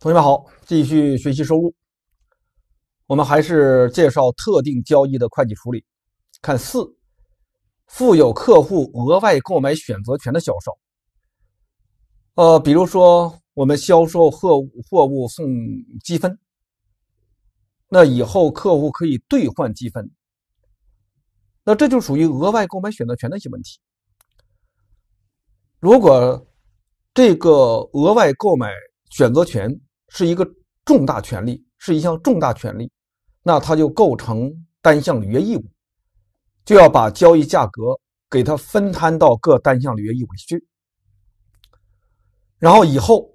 同学们好，继续学习收入。我们还是介绍特定交易的会计处理。看四，负有客户额外购买选择权的销售。呃，比如说我们销售货物，货物送积分。那以后客户可以兑换积分。那这就属于额外购买选择权的一些问题。如果这个额外购买选择权是一个重大权利，是一项重大权利，那它就构成单项履约义务，就要把交易价格给它分摊到各单项履约义务去。然后以后，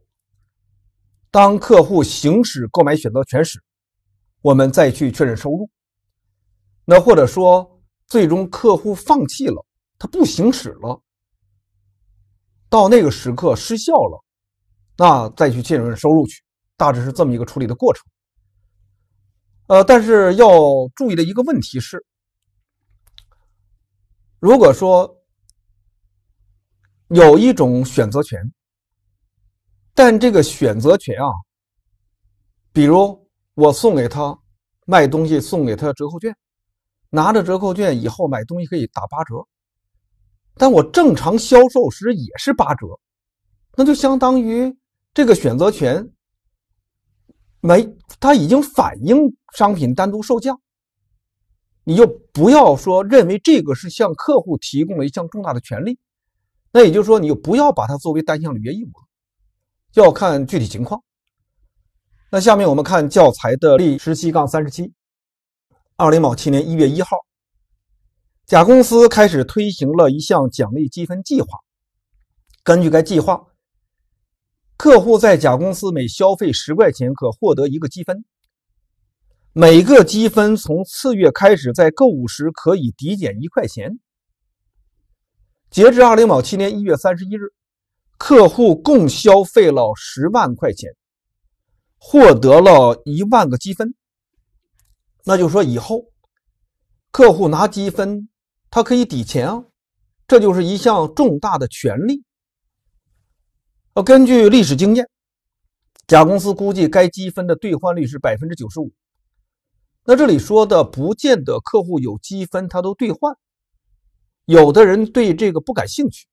当客户行使购买选择权时，我们再去确认收入。那或者说，最终客户放弃了，他不行使了，到那个时刻失效了，那再去确认收入去。大致是这么一个处理的过程，呃，但是要注意的一个问题是，如果说有一种选择权，但这个选择权啊，比如我送给他卖东西，送给他折扣券，拿着折扣券以后买东西可以打八折，但我正常销售时也是八折，那就相当于这个选择权。没，它已经反映商品单独售价，你就不要说认为这个是向客户提供了一项重大的权利。那也就是说，你就不要把它作为单项履约义务了，要看具体情况。那下面我们看教材的第十七杠三十七。二零某七年一月一号，甲公司开始推行了一项奖励积分计划。根据该计划，客户在甲公司每消费十块钱可获得一个积分，每个积分从次月开始在购物时可以抵减一块钱。截至二零二七年一月三十一日，客户共消费了十万块钱，获得了一万个积分。那就说以后，客户拿积分，他可以抵钱啊，这就是一项重大的权利。呃，根据历史经验，甲公司估计该积分的兑换率是百分之九十五。那这里说的不见得客户有积分他都兑换，有的人对这个不感兴趣，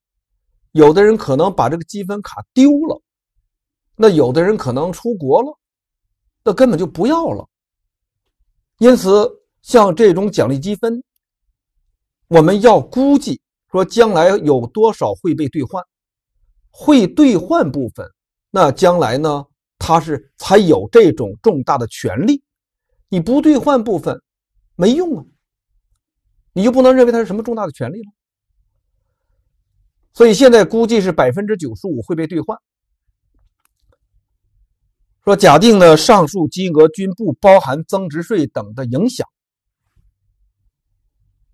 有的人可能把这个积分卡丢了，那有的人可能出国了，那根本就不要了。因此，像这种奖励积分，我们要估计说将来有多少会被兑换。会兑换部分，那将来呢？它是才有这种重大的权利。你不兑换部分没用啊，你就不能认为它是什么重大的权利了。所以现在估计是百分之九十五会被兑换。说假定呢，上述金额均不包含增值税等的影响。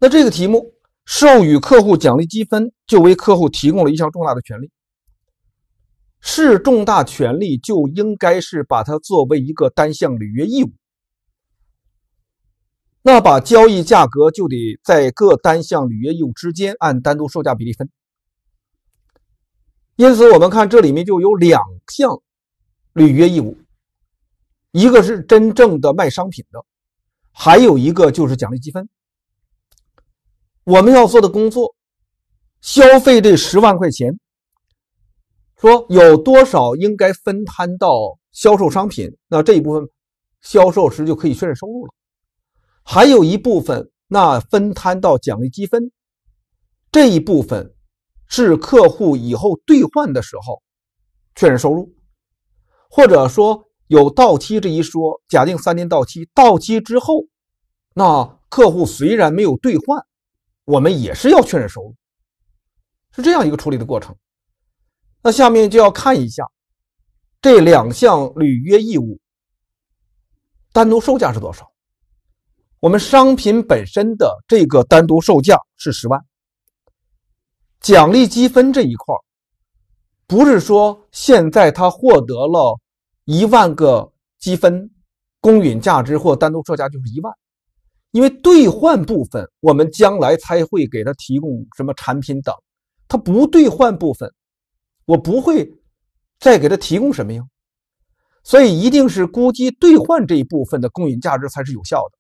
那这个题目授予客户奖励积分，就为客户提供了一项重大的权利。是重大权利，就应该是把它作为一个单项履约义务。那把交易价格就得在各单项履约义务之间按单独售价比例分。因此，我们看这里面就有两项履约义务，一个是真正的卖商品的，还有一个就是奖励积分。我们要做的工作，消费这十万块钱。说有多少应该分摊到销售商品，那这一部分销售时就可以确认收入了。还有一部分，那分摊到奖励积分这一部分，是客户以后兑换的时候确认收入，或者说有到期这一说，假定三年到期，到期之后，那客户虽然没有兑换，我们也是要确认收入，是这样一个处理的过程。那下面就要看一下这两项履约义务单独售价是多少。我们商品本身的这个单独售价是十万。奖励积分这一块，不是说现在他获得了一万个积分，公允价值或单独售价就是一万，因为兑换部分，我们将来才会给他提供什么产品等，他不兑换部分。我不会再给他提供什么呀，所以一定是估计兑换这一部分的公允价值才是有效的。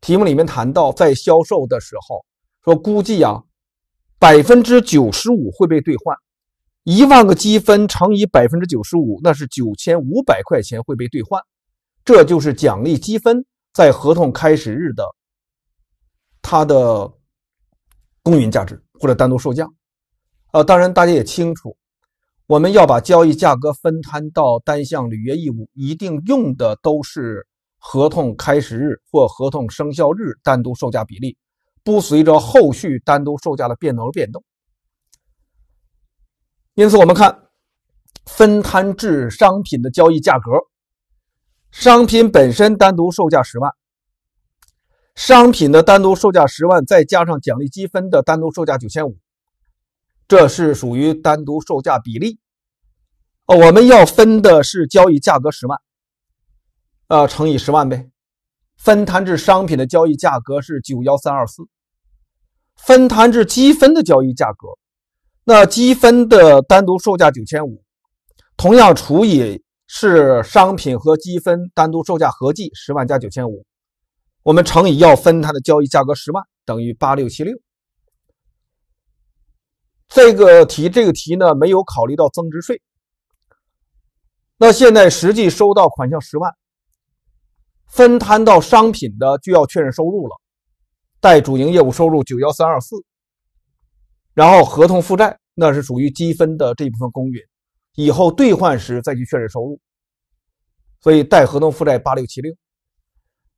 题目里面谈到在销售的时候说估计啊，百分之九十五会被兑换，一万个积分乘以百分之九十五，那是九千五百块钱会被兑换，这就是奖励积分在合同开始日的它的公允价值或者单独售价。呃，当然，大家也清楚，我们要把交易价格分摊到单项履约义务，一定用的都是合同开始日或合同生效日单独售价比例，不随着后续单独售价的变动而变动。因此，我们看分摊至商品的交易价格，商品本身单独售价十万，商品的单独售价十万，再加上奖励积分的单独售价九千五。这是属于单独售价比例，哦，我们要分的是交易价格十万，呃，乘以十万呗。分摊至商品的交易价格是九幺三二四，分摊至积分的交易价格，那积分的单独售价九千五，同样除以是商品和积分单独售价合计十万加九千五，我们乘以要分摊的交易价格十万，等于八六七六。这个题，这个题呢没有考虑到增值税。那现在实际收到款项十万，分摊到商品的就要确认收入了，带主营业务收入九幺三二四。然后合同负债那是属于积分的这一部分公允，以后兑换时再去确认收入，所以带合同负债八六七六。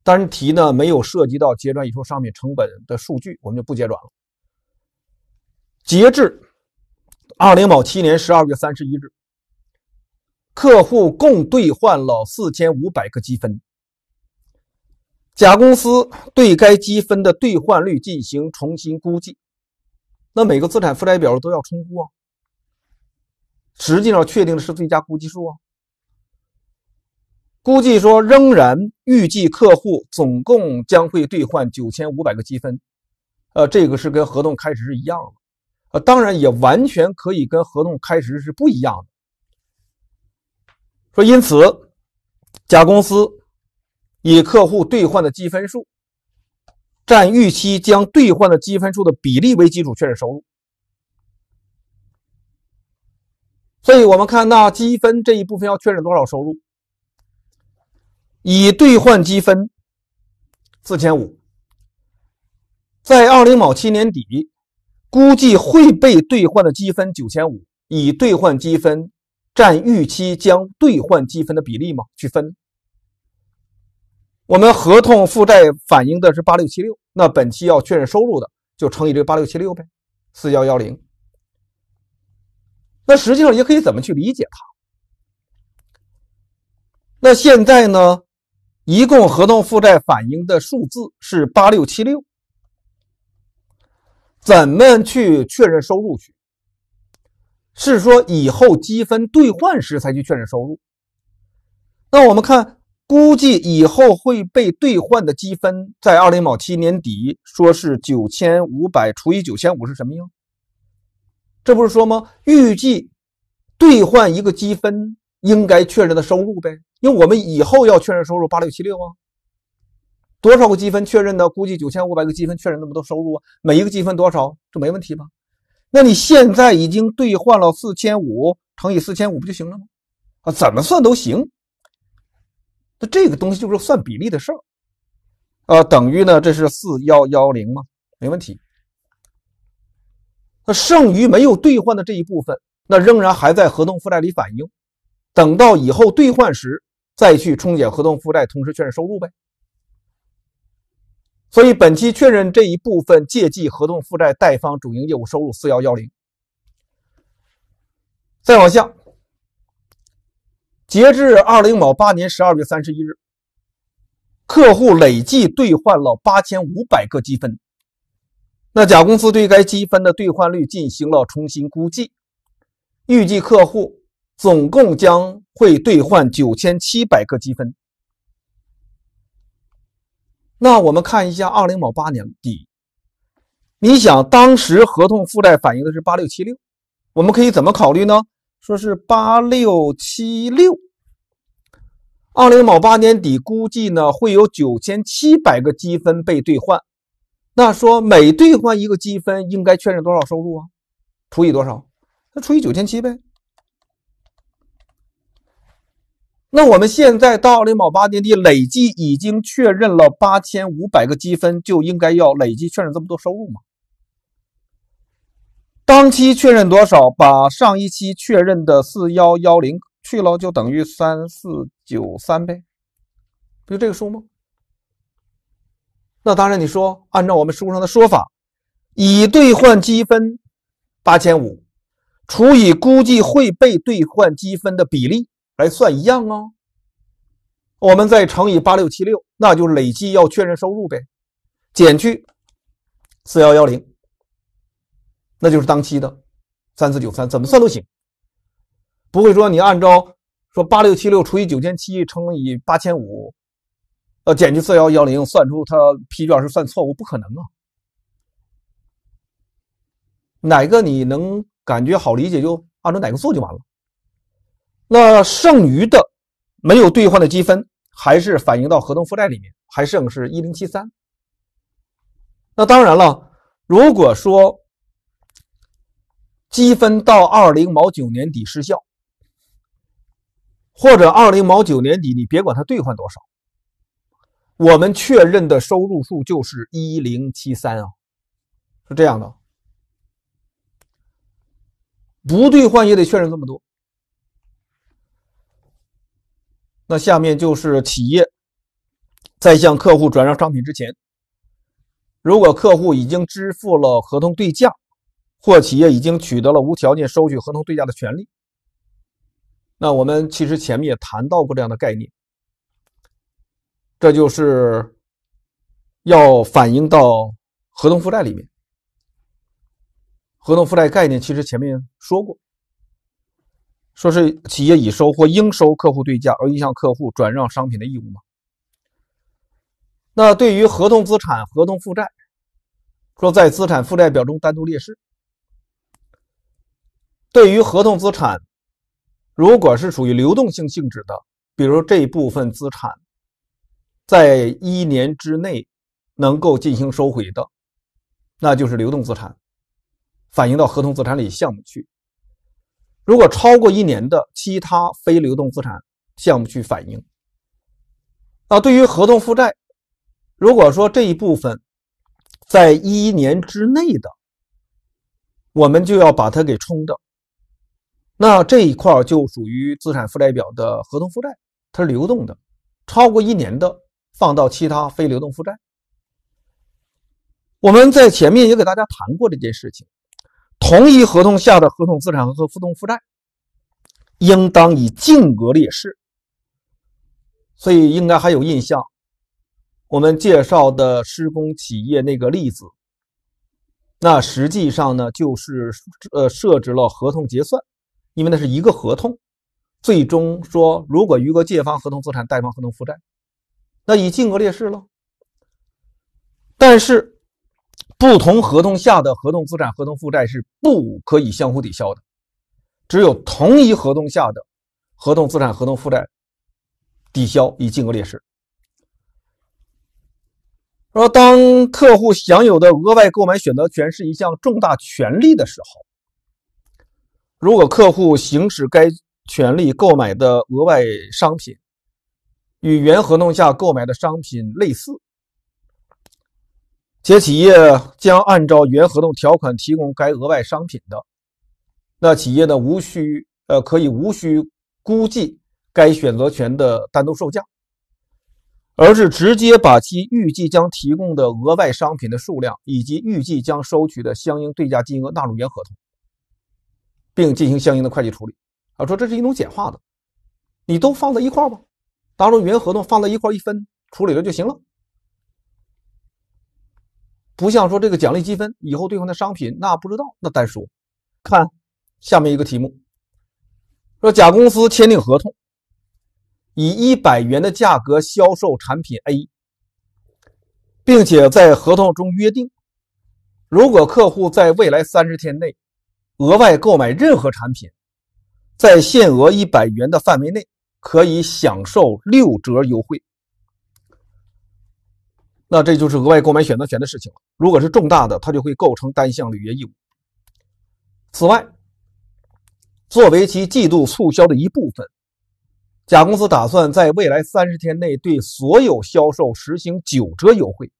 但是题呢没有涉及到结转以后商品成本的数据，我们就不结转了。截至二零某七年十二月三十一日，客户共兑换了四千五百个积分。甲公司对该积分的兑换率进行重新估计，那每个资产负债表都要重估啊。实际上确定的是最佳估计数啊。估计说仍然预计客户总共将会兑换九千五百个积分，呃，这个是跟合同开始是一样的。啊，当然也完全可以跟合同开始是不一样的。说，因此，甲公司以客户兑换的积分数占预期将兑换的积分数的比例为基础确认收入。所以，我们看到积分这一部分要确认多少收入？以兑换积分四千五，在二零某七年底。估计会被兑换的积分九千五，以兑换积分占预期将兑换积分的比例吗？去分，我们合同负债反映的是八六七六，那本期要确认收入的就乘以这个八六七六呗，四幺幺零。那实际上也可以怎么去理解它？那现在呢，一共合同负债反映的数字是八六七六。怎么去确认收入去？是说以后积分兑换时才去确认收入？那我们看，估计以后会被兑换的积分，在二零二七年底说是九千五百除以九千五是什么呀？这不是说吗？预计兑换一个积分应该确认的收入呗，因为我们以后要确认收入八六七六啊。多少个积分确认的？估计九千五百个积分确认那么多收入啊！每一个积分多少？这没问题吧？那你现在已经兑换了四千五乘以四千五不就行了吗？啊，怎么算都行。那这个东西就是算比例的事儿，啊，等于呢这是四幺幺零吗？没问题。那剩余没有兑换的这一部分，那仍然还在合同负债里反映，等到以后兑换时再去冲减合同负债，同时确认收入呗。所以本期确认这一部分借记合同负债，贷方主营业务收入四幺幺零。再往下，截至二零某八年十二月三十一日，客户累计兑换了八千五百个积分。那甲公司对该积分的兑换率进行了重新估计，预计客户总共将会兑换九千七百个积分。那我们看一下二零某八年底，你想当时合同负债反映的是八六七六，我们可以怎么考虑呢？说是八六七六，二零某八年底估计呢会有九千七百个积分被兑换，那说每兑换一个积分应该确认多少收入啊？除以多少？那除以九千七呗。那我们现在到二零一八年，底累计已经确认了八千五百个积分，就应该要累计确认这么多收入吗？当期确认多少？把上一期确认的四幺幺零去了，就等于三四九三呗，不就这个数吗？那当然，你说按照我们书上的说法，已兑换积分八千五除以估计会被兑换积分的比例。来算一样啊，我们再乘以八六七六，那就累计要确认收入呗，减去四幺幺零，那就是当期的三四九三，怎么算都行，不会说你按照说八六七六除以九千七乘以八千五，呃，减去四幺幺零，算出它批卷是算错误，不可能啊，哪个你能感觉好理解就按照哪个做就完了。那剩余的没有兑换的积分还是反映到合同负债里面，还剩是一零七三。那当然了，如果说积分到二零毛九年底失效，或者二零毛九年底你别管它兑换多少，我们确认的收入数就是一零七三啊，是这样的，不兑换也得确认这么多。那下面就是企业在向客户转让商品之前，如果客户已经支付了合同对价，或企业已经取得了无条件收取合同对价的权利，那我们其实前面也谈到过这样的概念，这就是要反映到合同负债里面。合同负债概念其实前面说过。说是企业已收或应收客户对价而应向客户转让商品的义务吗？那对于合同资产、合同负债，说在资产负债表中单独列示。对于合同资产，如果是属于流动性性质的，比如这部分资产，在一年之内能够进行收回的，那就是流动资产，反映到合同资产里项目去。如果超过一年的其他非流动资产项目去反映。那对于合同负债，如果说这一部分在一年之内的，我们就要把它给冲掉。那这一块就属于资产负债表的合同负债，它是流动的。超过一年的放到其他非流动负债。我们在前面也给大家谈过这件事情。同一合同下的合同资产和合同负债，应当以净额列示。所以应该还有印象，我们介绍的施工企业那个例子，那实际上呢就是呃设置了合同结算，因为那是一个合同，最终说如果余额借方合同资产，贷方合同负债，那以净额列示了。但是。不同合同下的合同资产、合同负债是不可以相互抵消的，只有同一合同下的合同资产、合同负债抵消以净额列示。而当客户享有的额外购买选择权是一项重大权利的时候，如果客户行使该权利购买的额外商品与原合同下购买的商品类似，且企业将按照原合同条款提供该额外商品的，那企业呢无需呃可以无需估计该选择权的单独售价，而是直接把其预计将提供的额外商品的数量以及预计将收取的相应对价金额纳入原合同，并进行相应的会计处理。啊，说这是一种简化的，你都放在一块儿吧，当中原合同放在一块儿一分处理了就行了。不像说这个奖励积分以后兑换的商品，那不知道那单说。看下面一个题目：说甲公司签订合同，以一百元的价格销售产品 A，并且在合同中约定，如果客户在未来三十天内额外购买任何产品，在限额一百元的范围内，可以享受六折优惠。那这就是额外购买选择权的事情了。如果是重大的，它就会构成单项履约义务。此外，作为其季度促销的一部分，甲公司打算在未来三十天内对所有销售实行九折优惠。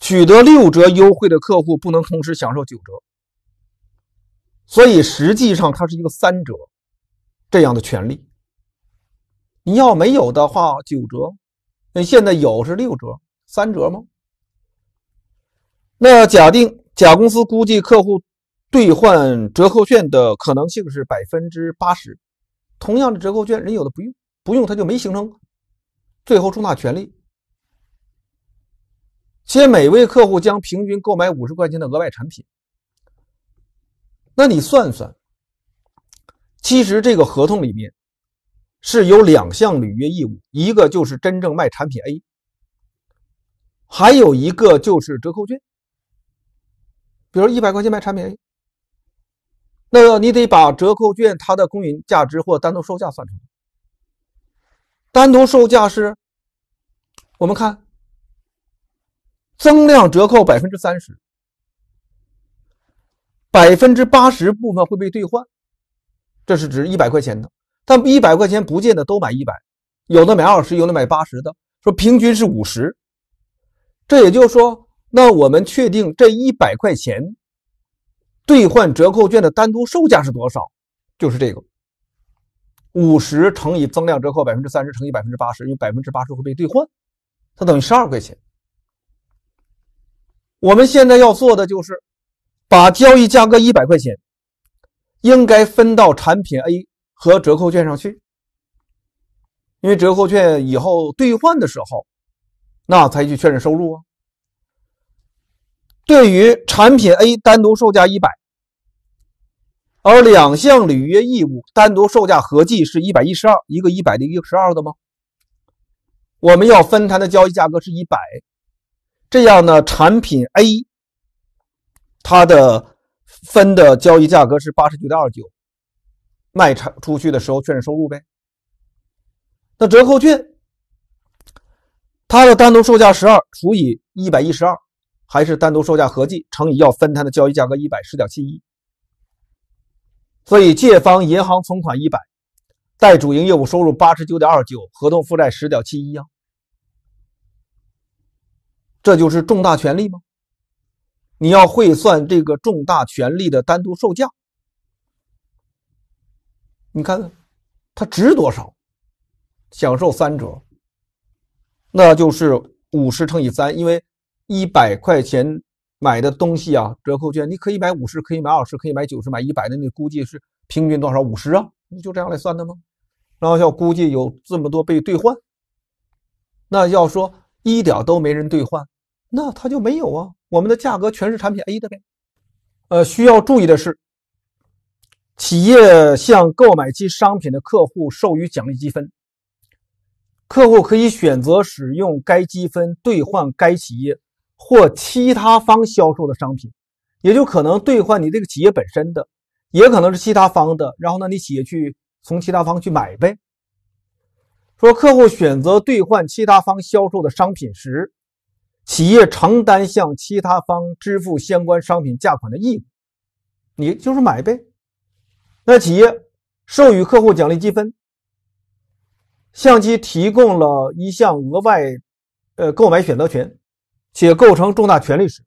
取得六折优惠的客户不能同时享受九折，所以实际上它是一个三折这样的权利。你要没有的话，九折。那现在有是六折、三折吗？那假定甲公司估计客户兑换折扣券的可能性是百分之八十，同样的折扣券，人有的不用，不用他就没形成最后重大权利，且每位客户将平均购买五十块钱的额外产品。那你算算，其实这个合同里面。是有两项履约义务，一个就是真正卖产品 A，还有一个就是折扣券。比如一百块钱卖产品 A，那你得把折扣券它的公允价值或单独售价算出来。单独售价是，我们看增量折扣百分之三十，百分之八十部分会被兑换，这是值一百块钱的。但一百块钱不见得都买一百，有的买二十，有的买八十的，说平均是五十。这也就是说，那我们确定这一百块钱兑换折扣券的单独售价是多少？就是这个五十乘以增量折扣百分之三十，乘以百分之八十，因为百分之八十会被兑换，它等于十二块钱。我们现在要做的就是把交易价格一百块钱应该分到产品 A。和折扣券上去，因为折扣券以后兑换的时候，那才去确认收入啊。对于产品 A 单独售价一百，而两项履约义务单独售价合计是一百一十二，一个一百的一个十二的吗？我们要分摊的交易价格是一百，这样呢，产品 A 它的分的交易价格是八十九点二九。卖场出去的时候确认收入呗。那折扣券，它的单独售价十二除以一百一十二，还是单独售价合计乘以要分摊的交易价格一百十点七一？所以借方银行存款一百，贷主营业务收入八十九点二九，合同负债十点七一啊。这就是重大权利吗？你要会算这个重大权利的单独售价。你看，它值多少？享受三折，那就是五十乘以三，因为一百块钱买的东西啊，折扣券你可以买五十，可以买二十，可以买九十，买一百的，你估计是平均多少？五十啊，你就这样来算的吗？然后要估计有这么多被兑换，那要说一点都没人兑换，那他就没有啊。我们的价格全是产品 A 的呗。呃，需要注意的是。企业向购买其商品的客户授予奖励积分，客户可以选择使用该积分兑换该企业或其他方销售的商品，也就可能兑换你这个企业本身的，也可能是其他方的。然后呢，你企业去从其他方去买呗。说客户选择兑换其他方销售的商品时，企业承担向其他方支付相关商品价款的义务。你就是买呗。那企业授予客户奖励积分，向其提供了一项额外，呃，购买选择权，且构成重大权利时，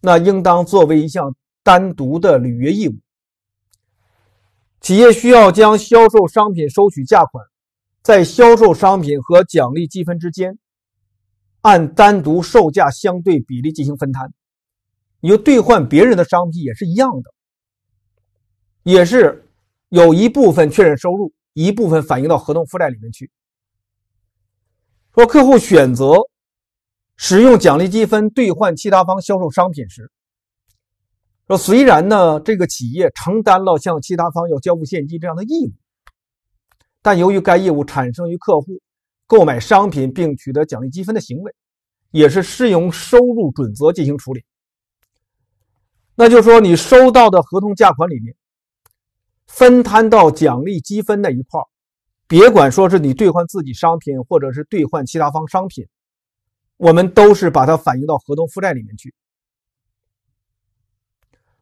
那应当作为一项单独的履约义务。企业需要将销售商品收取价款，在销售商品和奖励积分之间，按单独售价相对比例进行分摊。你就兑换别人的商品也是一样的。也是有一部分确认收入，一部分反映到合同负债里面去。说客户选择使用奖励积分兑换其他方销售商品时，说虽然呢，这个企业承担了向其他方要交付现金这样的义务，但由于该业务产生于客户购买商品并取得奖励积分的行为，也是适用收入准则进行处理。那就说你收到的合同价款里面。分摊到奖励积分那一块别管说是你兑换自己商品，或者是兑换其他方商品，我们都是把它反映到合同负债里面去。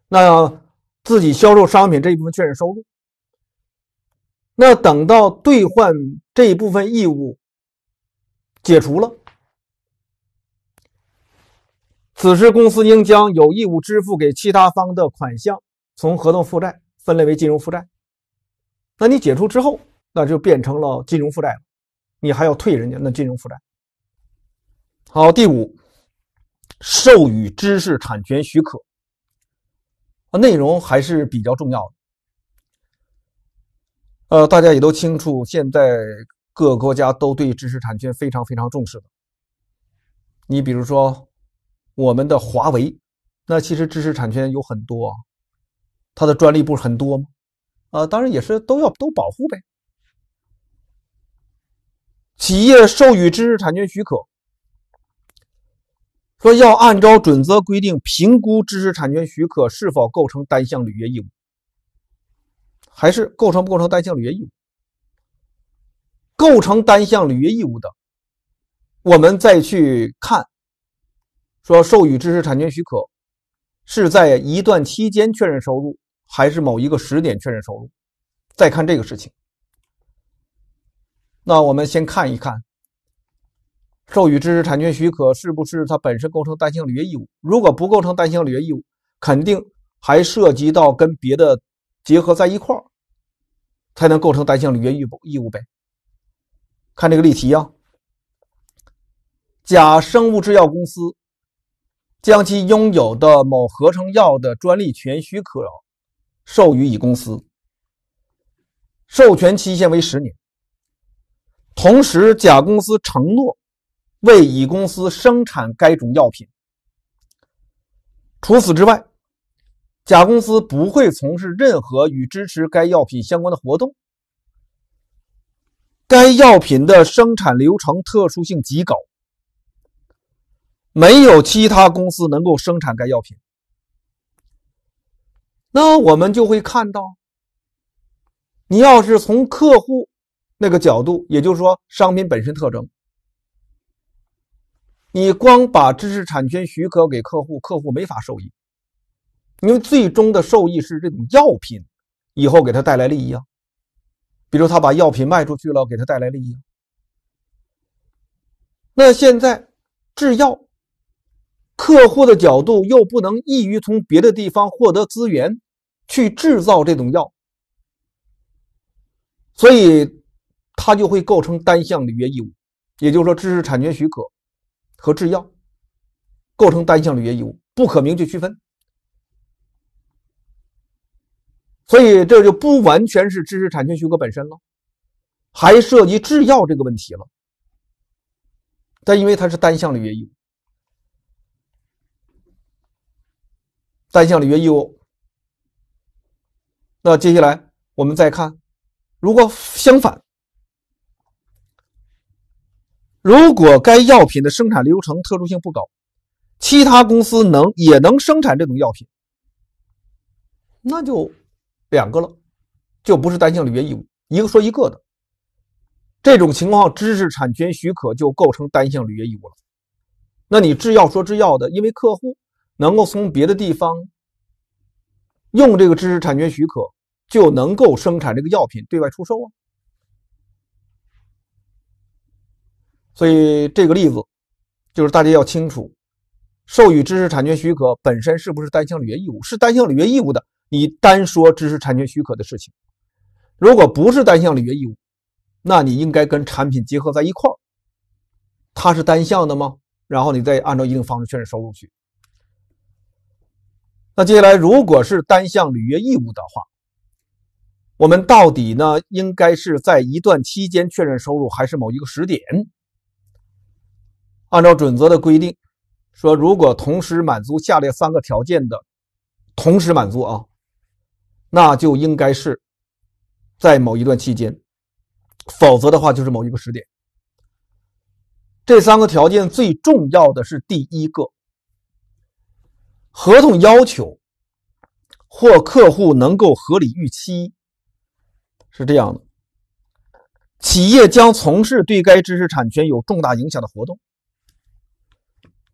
那自己销售商品这一部分确认收入。那等到兑换这一部分义务解除了，此时公司应将有义务支付给其他方的款项从合同负债。分类为金融负债，那你解除之后，那就变成了金融负债了，你还要退人家那金融负债。好，第五，授予知识产权许可，内容还是比较重要的。呃，大家也都清楚，现在各个国家都对知识产权非常非常重视的。你比如说，我们的华为，那其实知识产权有很多。啊，它的专利不是很多吗？啊，当然也是都要都保护呗。企业授予知识产权许可，说要按照准则规定评估知识产权许可是否构成单项履约义务，还是构成不构成单项履约义务？构成单项履约义务的，我们再去看，说授予知识产权许可是在一段期间确认收入。还是某一个时点确认收入。再看这个事情，那我们先看一看，授予知识产权许可是不是它本身构成单向履约义务？如果不构成单向履约义务，肯定还涉及到跟别的结合在一块儿，才能构成单向履约义务义务呗。看这个例题啊，甲生物制药公司将其拥有的某合成药的专利权许可。授予乙公司，授权期限为十年。同时，甲公司承诺为乙公司生产该种药品。除此之外，甲公司不会从事任何与支持该药品相关的活动。该药品的生产流程特殊性极高，没有其他公司能够生产该药品。那我们就会看到，你要是从客户那个角度，也就是说商品本身特征，你光把知识产权许可给客户，客户没法受益，因为最终的受益是这种药品以后给他带来利益啊，比如他把药品卖出去了，给他带来利益。那现在制药。客户的角度又不能易于从别的地方获得资源去制造这种药，所以它就会构成单项履约义务。也就是说，知识产权许可和制药构成单项履约义务，不可明确区分。所以这就不完全是知识产权许可本身了，还涉及制药这个问题了。但因为它是单项履约义务。单项履约义务。那接下来我们再看，如果相反，如果该药品的生产流程特殊性不高，其他公司能也能生产这种药品，那就两个了，就不是单项履约义务，一个说一个的。这种情况，知识产权许可就构成单项履约义务了。那你制药说制药的，因为客户。能够从别的地方用这个知识产权许可，就能够生产这个药品对外出售啊。所以这个例子就是大家要清楚，授予知识产权许可本身是不是单项履约义务？是单项履约义务的，你单说知识产权许可的事情；如果不是单项履约义务，那你应该跟产品结合在一块儿，它是单向的吗？然后你再按照一定方式确认收入去。那接下来，如果是单项履约义务的话，我们到底呢应该是在一段期间确认收入，还是某一个时点？按照准则的规定，说如果同时满足下列三个条件的，同时满足啊，那就应该是在某一段期间，否则的话就是某一个时点。这三个条件最重要的是第一个。合同要求或客户能够合理预期是这样的，企业将从事对该知识产权有重大影响的活动。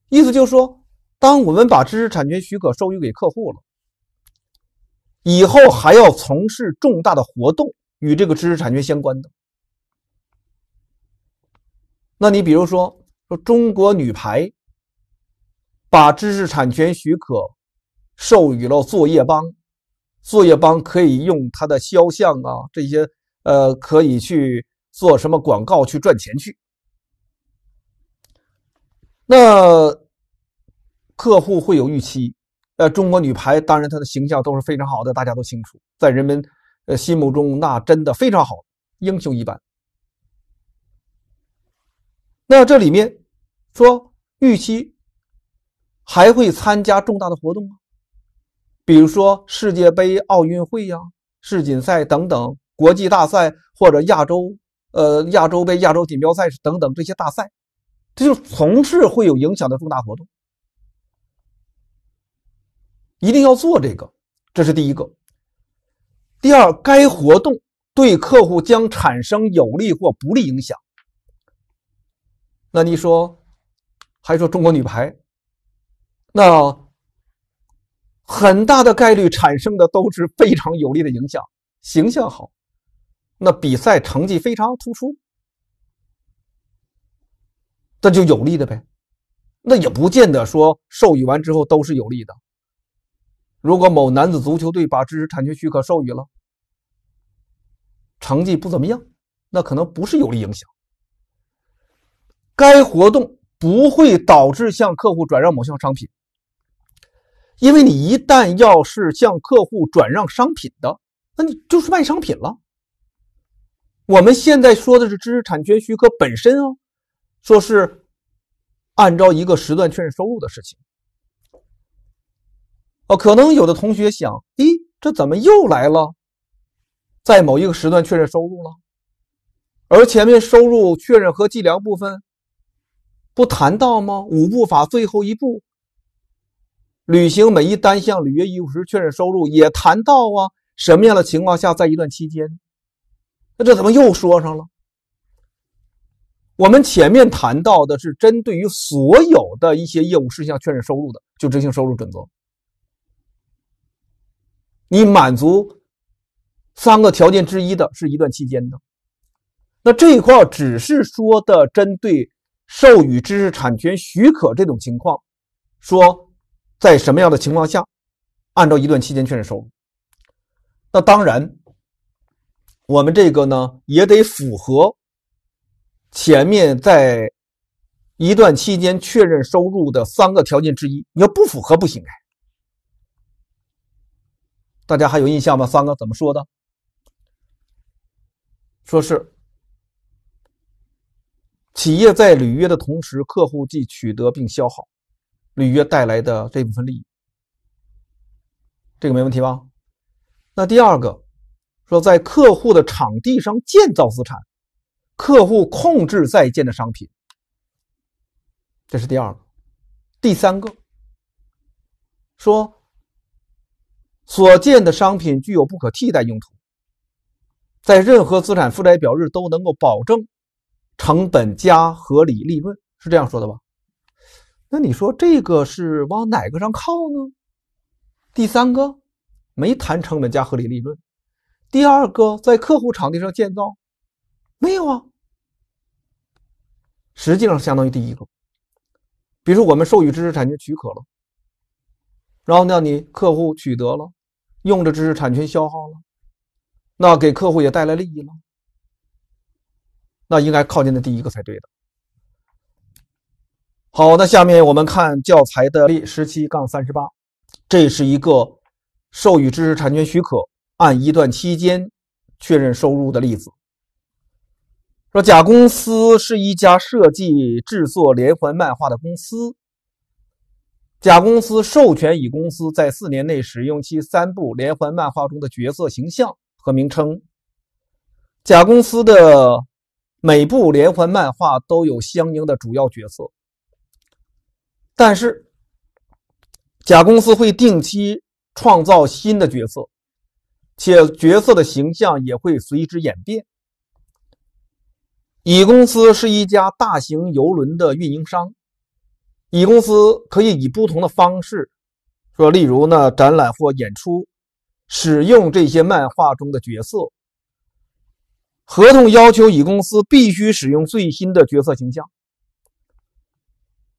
意思就是说，当我们把知识产权许可授予给客户了，以后还要从事重大的活动与这个知识产权相关的。那你比如说，说中国女排。把知识产权许可授予了作业帮，作业帮可以用它的肖像啊，这些呃，可以去做什么广告去赚钱去。那客户会有预期，呃，中国女排当然她的形象都是非常好的，大家都清楚，在人们呃心目中那真的非常好，英雄一般。那这里面说预期。还会参加重大的活动吗？比如说世界杯、奥运会呀、世锦赛等等国际大赛，或者亚洲呃亚洲杯、亚洲锦标赛等等这些大赛，这就从事会有影响的重大活动，一定要做这个，这是第一个。第二，该活动对客户将产生有利或不利影响。那你说，还说中国女排？那很大的概率产生的都是非常有利的影响，形象好，那比赛成绩非常突出，那就有利的呗。那也不见得说授予完之后都是有利的。如果某男子足球队把知识产权许可授予了，成绩不怎么样，那可能不是有利影响。该活动不会导致向客户转让某项商品。因为你一旦要是向客户转让商品的，那你就是卖商品了。我们现在说的是知识产权许可本身啊，说是按照一个时段确认收入的事情。哦，可能有的同学想，咦，这怎么又来了？在某一个时段确认收入了，而前面收入确认和计量部分不谈到吗？五步法最后一步。履行每一单项履约义务时确认收入，也谈到啊什么样的情况下在一段期间，那这怎么又说上了？我们前面谈到的是针对于所有的一些业务事项确认收入的，就执行收入准则。你满足三个条件之一的是一段期间的，那这一块只是说的针对授予知识产权许可这种情况，说。在什么样的情况下，按照一段期间确认收入？那当然，我们这个呢也得符合前面在一段期间确认收入的三个条件之一，你要不符合不行哎。大家还有印象吗？三个怎么说的？说是企业在履约的同时，客户既取得并消耗。履约带来的这部分利益，这个没问题吧？那第二个，说在客户的场地上建造资产，客户控制在建的商品，这是第二个。第三个，说所建的商品具有不可替代用途，在任何资产负债表日都能够保证成本加合理利润，是这样说的吧？那你说这个是往哪个上靠呢？第三个，没谈成本加合理利润；第二个，在客户场地上建造，没有啊。实际上相当于第一个，比如说我们授予知识产权许可了，然后让你客户取得了，用着知识产权消耗了，那给客户也带来利益了，那应该靠近的第一个才对的。好，那下面我们看教材的例十七杠三十八，这是一个授予知识产权许可按一段期间确认收入的例子。说，甲公司是一家设计制作连环漫画的公司。甲公司授权乙公司在四年内使用其三部连环漫画中的角色形象和名称。甲公司的每部连环漫画都有相应的主要角色。但是，甲公司会定期创造新的角色，且角色的形象也会随之演变。乙公司是一家大型游轮的运营商，乙公司可以以不同的方式，说例如呢展览或演出，使用这些漫画中的角色。合同要求乙公司必须使用最新的角色形象。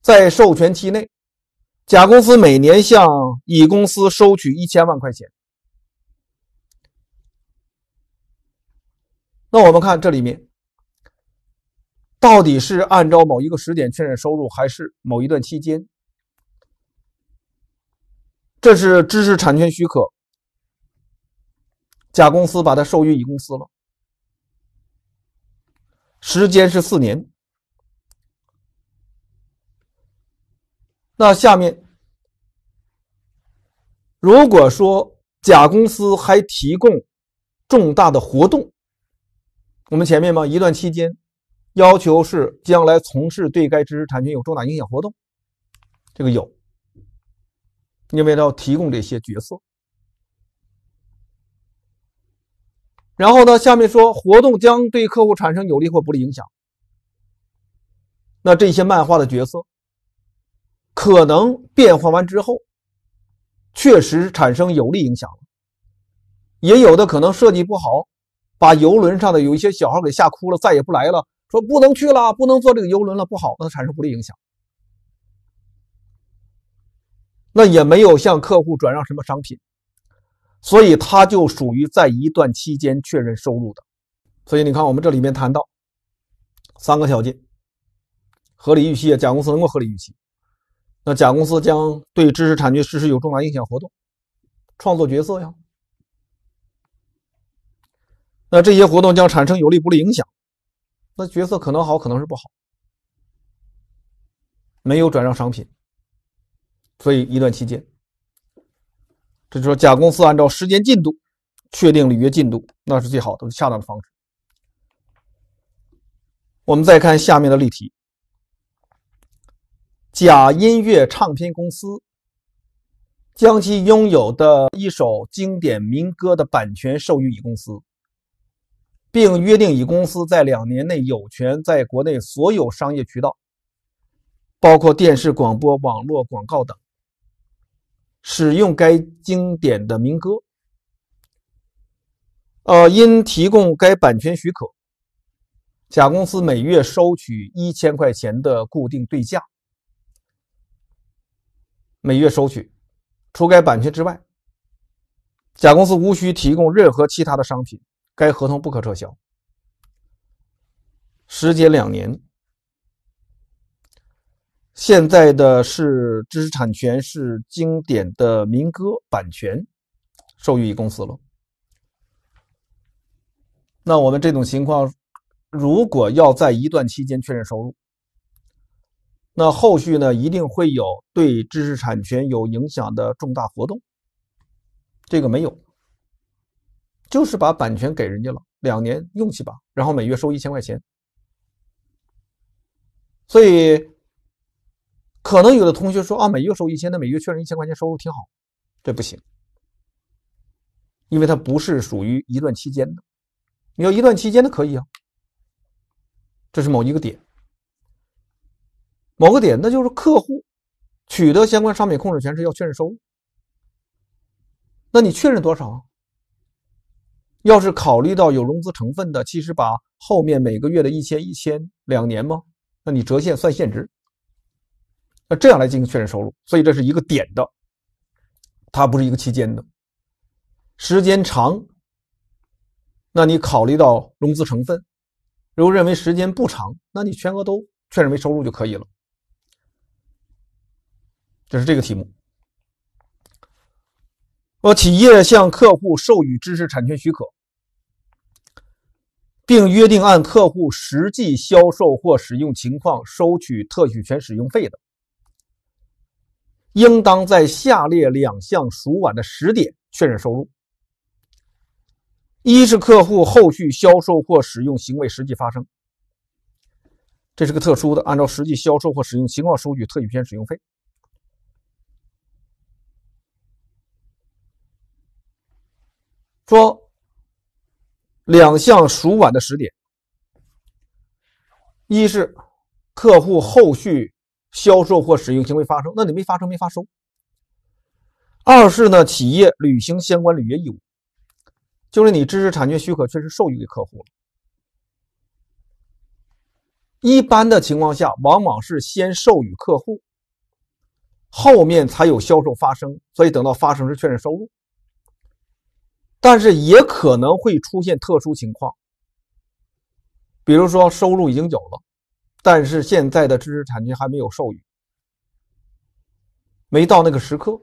在授权期内，甲公司每年向乙公司收取一千万块钱。那我们看这里面到底是按照某一个时点确认收入，还是某一段期间？这是知识产权许可，甲公司把它授予乙公司了，时间是四年。那下面，如果说甲公司还提供重大的活动，我们前面嘛一段期间，要求是将来从事对该知识产权有重大影响活动，这个有，因为要提供这些角色。然后呢，下面说活动将对客户产生有利或不利影响，那这些漫画的角色。可能变换完之后，确实产生有利影响了。也有的可能设计不好，把游轮上的有一些小孩给吓哭了，再也不来了，说不能去了，不能坐这个游轮了，不好，那能产生不利影响。那也没有向客户转让什么商品，所以它就属于在一段期间确认收入的。所以你看，我们这里面谈到三个条件，合理预期啊，甲公司能够合理预期。那甲公司将对知识产权实施有重大影响活动，创作角色呀。那这些活动将产生有利不利影响，那角色可能好可能是不好。没有转让商品，所以一段期间，这就说甲公司按照时间进度确定履约进度，那是最好的、恰当的方式。我们再看下面的例题。甲音乐唱片公司将其拥有的一首经典民歌的版权授予乙公司，并约定乙公司在两年内有权在国内所有商业渠道，包括电视、广播、网络、广告等，使用该经典的民歌。呃，因提供该版权许可，甲公司每月收取一千块钱的固定对价。每月收取，除该版权之外，甲公司无需提供任何其他的商品。该合同不可撤销，时间两年。现在的是知识产权是经典的民歌版权，授予乙公司了。那我们这种情况，如果要在一段期间确认收入？那后续呢？一定会有对知识产权有影响的重大活动。这个没有，就是把版权给人家了，两年用去吧，然后每月收一千块钱。所以，可能有的同学说啊，每月收一千，那每月确认一千块钱收入挺好。这不行，因为它不是属于一段期间的。你要一段期间的可以啊，这是某一个点。某个点，那就是客户取得相关商品控制权时要确认收入。那你确认多少？要是考虑到有融资成分的，其实把后面每个月的一千、一千两年吗？那你折现算现值，那这样来进行确认收入。所以这是一个点的，它不是一个期间的，时间长。那你考虑到融资成分，如果认为时间不长，那你全额都确认为收入就可以了。这是这个题目。我企业向客户授予知识产权许可，并约定按客户实际销售或使用情况收取特许权使用费的，应当在下列两项属晚的时点确认收入：一是客户后续销售或使用行为实际发生。这是个特殊的，按照实际销售或使用情况收取特许权使用费。说两项赎晚的时点，一是客户后续销售或使用行为发生，那你没发生没发生；二是呢，企业履行相关履约义务，就是你知识产权许可确实授予给客户了。一般的情况下，往往是先授予客户，后面才有销售发生，所以等到发生时确认收入。但是也可能会出现特殊情况，比如说收入已经有了，但是现在的知识产权还没有授予，没到那个时刻。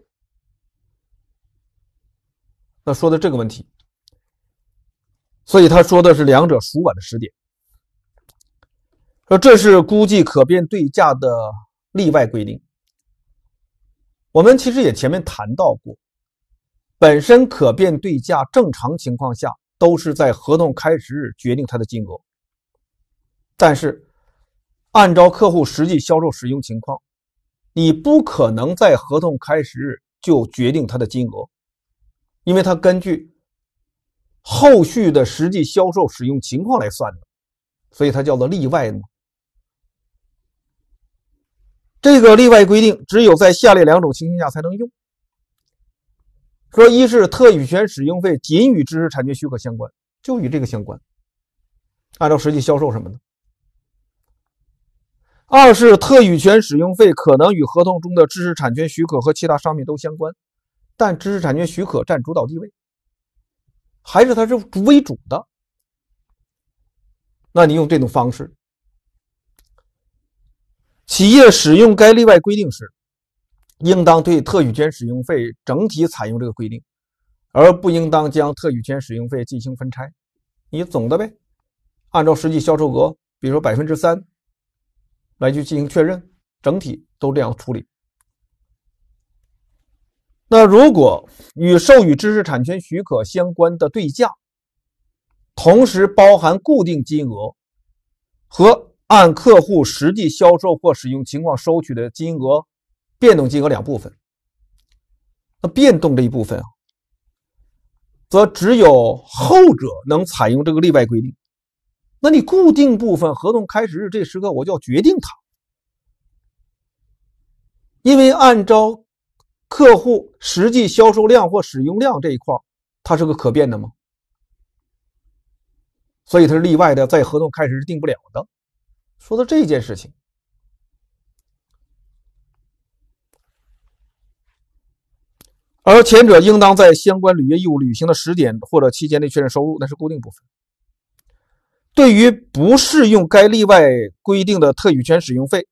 那说的这个问题，所以他说的是两者孰晚的时点。说这是估计可变对价的例外规定。我们其实也前面谈到过。本身可变对价正常情况下都是在合同开始日决定它的金额，但是按照客户实际销售使用情况，你不可能在合同开始日就决定它的金额，因为它根据后续的实际销售使用情况来算的，所以它叫做例外。这个例外规定只有在下列两种情形下才能用。说一是特许权使用费仅与知识产权许可相关，就与这个相关，按照实际销售什么的。二是特许权使用费可能与合同中的知识产权许可和其他商品都相关，但知识产权许可占主导地位，还是它是为主的。那你用这种方式，企业使用该例外规定时，应当对特许权使用费整体采用这个规定，而不应当将特许权使用费进行分拆，你总的呗，按照实际销售额，比如说百分之三，来去进行确认，整体都这样处理。那如果与授予知识产权许可相关的对价，同时包含固定金额和按客户实际销售或使用情况收取的金额。变动金额两部分，那变动这一部分啊，则只有后者能采用这个例外规定。那你固定部分合同开始日这时刻，我就要决定它，因为按照客户实际销售量或使用量这一块，它是个可变的嘛，所以它是例外的，在合同开始是定不了的。说到这件事情。而前者应当在相关履约义务履行的时点或者期间内确认收入，那是固定部分。对于不适用该例外规定的特许权使用费，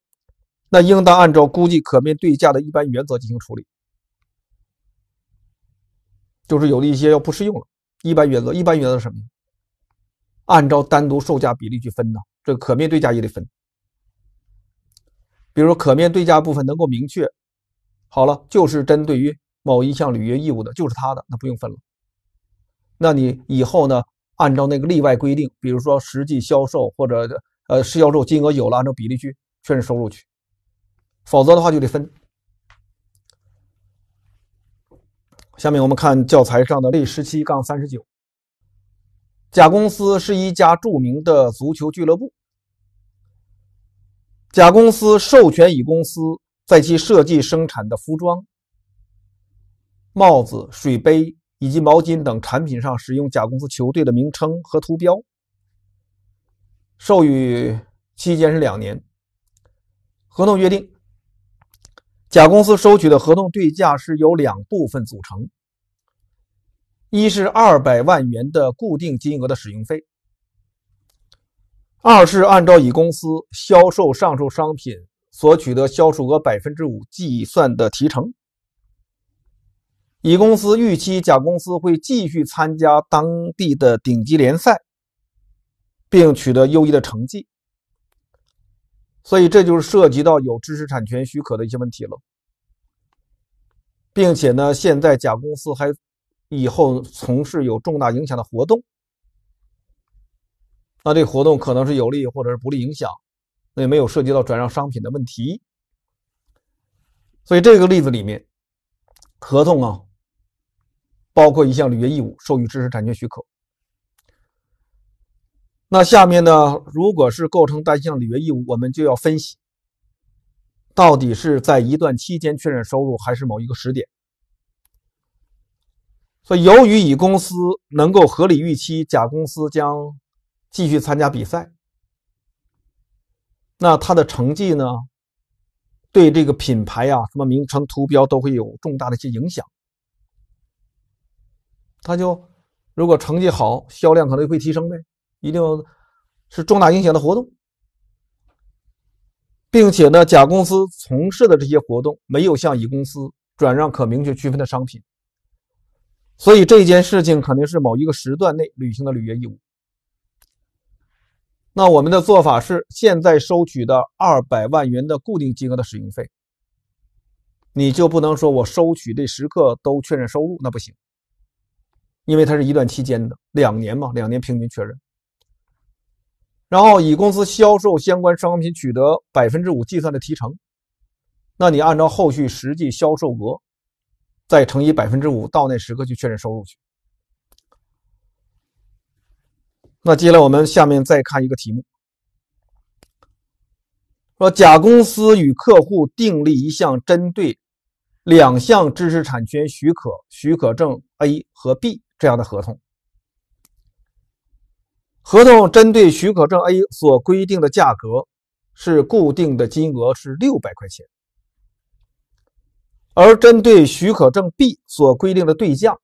那应当按照估计可面对价的一般原则进行处理。就是有的一些要不适用了，一般原则，一般原则是什么按照单独售价比例去分呢？这可面对价也得分。比如可面对价部分能够明确，好了，就是针对于。某一项履约义务的就是他的，那不用分了。那你以后呢？按照那个例外规定，比如说实际销售或者呃销售金额有了，按照比例去确认收入去。否则的话就得分。下面我们看教材上的例十七杠三十九。甲公司是一家著名的足球俱乐部。甲公司授权乙公司在其设计生产的服装。帽子、水杯以及毛巾等产品上使用甲公司球队的名称和图标。授予期间是两年。合同约定，甲公司收取的合同对价是由两部分组成：一是二百万元的固定金额的使用费；二是按照乙公司销售上述商品所取得销售额百分之五计算的提成。乙公司预期甲公司会继续参加当地的顶级联赛，并取得优异的成绩，所以这就是涉及到有知识产权许可的一些问题了，并且呢，现在甲公司还以后从事有重大影响的活动，那这活动可能是有利或者是不利影响，那也没有涉及到转让商品的问题，所以这个例子里面，合同啊。包括一项履约义务，授予知识产权许可。那下面呢，如果是构成单项履约义务，我们就要分析，到底是在一段期间确认收入，还是某一个时点。所以，由于乙公司能够合理预期甲公司将继续参加比赛，那他的成绩呢，对这个品牌啊、什么名称、图标都会有重大的一些影响。他就，如果成绩好，销量可能会提升呗。一定，是重大影响的活动，并且呢，甲公司从事的这些活动没有向乙公司转让可明确区分的商品，所以这件事情肯定是某一个时段内履行的履约义务。那我们的做法是，现在收取的二百万元的固定金额的使用费，你就不能说我收取这时刻都确认收入，那不行。因为它是一段期间的两年嘛，两年平均确认。然后乙公司销售相关商品取得百分之五计算的提成，那你按照后续实际销售额再乘以百分之五，到那时刻去确认收入去。那接下来我们下面再看一个题目，说甲公司与客户订立一项针对两项知识产权许可许可证 A 和 B。这样的合同，合同针对许可证 A 所规定的价格是固定的金额，是六百块钱；而针对许可证 B 所规定的对价，